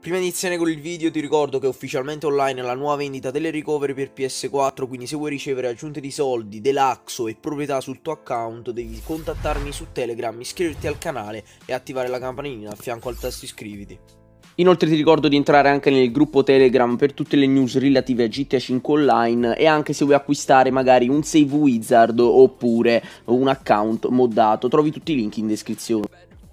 Prima di iniziare con il video ti ricordo che è ufficialmente online la nuova vendita delle ricovere per PS4, quindi se vuoi ricevere aggiunte di soldi, dell'axo e proprietà sul tuo account devi contattarmi su Telegram, iscriverti al canale e attivare la campanellina a fianco al tasto iscriviti. Inoltre ti ricordo di entrare anche nel gruppo Telegram per tutte le news relative a GTA 5 Online e anche se vuoi acquistare magari un save wizard oppure un account moddato, trovi tutti i link in descrizione.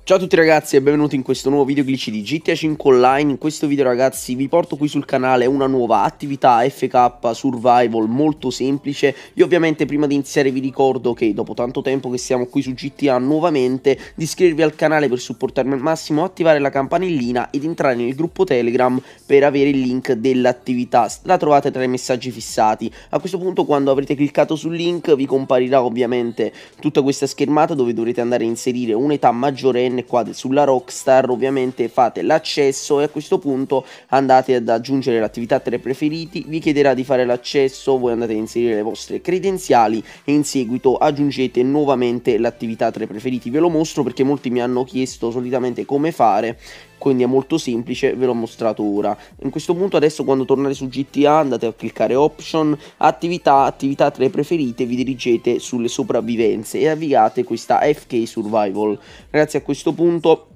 Ciao a tutti ragazzi e benvenuti in questo nuovo video glitch di GTA 5 Online In questo video ragazzi vi porto qui sul canale una nuova attività FK Survival molto semplice Io ovviamente prima di iniziare vi ricordo che dopo tanto tempo che siamo qui su GTA nuovamente Di iscrivervi al canale per supportarmi al massimo, attivare la campanellina ed entrare nel gruppo Telegram per avere il link dell'attività La trovate tra i messaggi fissati A questo punto quando avrete cliccato sul link vi comparirà ovviamente tutta questa schermata dove dovrete andare a inserire un'età maggiorenne venne qua sulla Rockstar ovviamente fate l'accesso e a questo punto andate ad aggiungere l'attività tra i preferiti vi chiederà di fare l'accesso voi andate a inserire le vostre credenziali e in seguito aggiungete nuovamente l'attività tra i preferiti ve lo mostro perché molti mi hanno chiesto solitamente come fare quindi è molto semplice, ve l'ho mostrato ora. In questo punto adesso quando tornate su GTA andate a cliccare option, attività, attività tra le preferite, vi dirigete sulle sopravvivenze e avviate questa FK Survival. Grazie a questo punto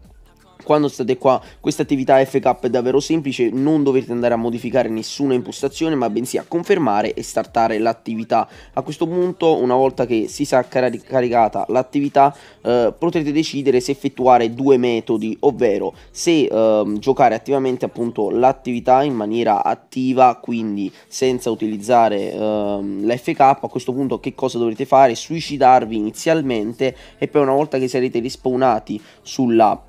quando state qua questa attività FK è davvero semplice, non dovete andare a modificare nessuna impostazione ma bensì a confermare e startare l'attività. A questo punto una volta che si sarà caricata l'attività eh, potrete decidere se effettuare due metodi, ovvero se eh, giocare attivamente appunto l'attività in maniera attiva, quindi senza utilizzare eh, l'FK, a questo punto che cosa dovrete fare? Suicidarvi inizialmente e poi una volta che sarete rispawnati sulla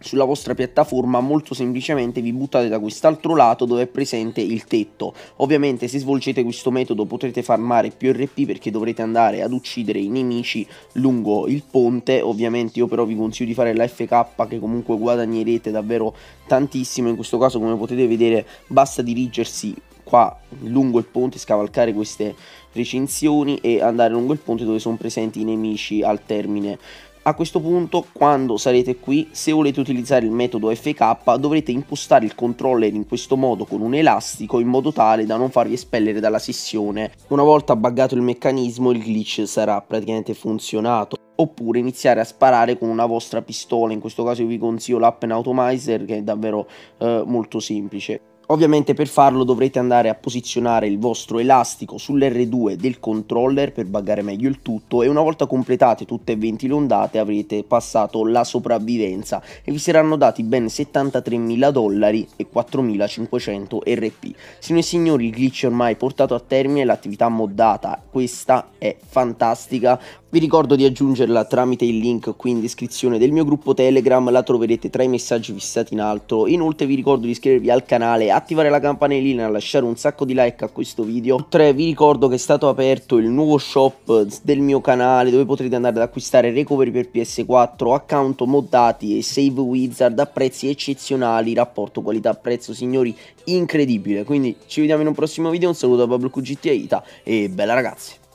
sulla vostra piattaforma molto semplicemente vi buttate da quest'altro lato dove è presente il tetto ovviamente se svolgete questo metodo potrete farmare più RP perché dovrete andare ad uccidere i nemici lungo il ponte ovviamente io però vi consiglio di fare la FK che comunque guadagnerete davvero tantissimo in questo caso come potete vedere basta dirigersi qua lungo il ponte scavalcare queste recinzioni e andare lungo il ponte dove sono presenti i nemici al termine a questo punto, quando sarete qui, se volete utilizzare il metodo FK, dovrete impostare il controller in questo modo con un elastico in modo tale da non farvi espellere dalla sessione. Una volta buggato il meccanismo, il glitch sarà praticamente funzionato oppure iniziare a sparare con una vostra pistola, in questo caso io vi consiglio l'app in Atomizer che è davvero eh, molto semplice. Ovviamente per farlo dovrete andare a posizionare il vostro elastico sull'R2 del controller per buggare meglio il tutto e una volta completate tutte e 20 le ondate avrete passato la sopravvivenza e vi saranno dati ben 73.000 dollari e 4.500 RP. Signore e signori il glitch ormai portato a termine l'attività moddata, questa è fantastica vi ricordo di aggiungerla tramite il link qui in descrizione del mio gruppo Telegram, la troverete tra i messaggi fissati in alto. Inoltre vi ricordo di iscrivervi al canale, attivare la campanellina, lasciare un sacco di like a questo video. Oltre vi ricordo che è stato aperto il nuovo shop del mio canale dove potrete andare ad acquistare recovery per PS4, account moddati e save wizard a prezzi eccezionali, rapporto qualità-prezzo signori incredibile. Quindi ci vediamo in un prossimo video, un saluto da Pablo QGT Aita e bella ragazzi!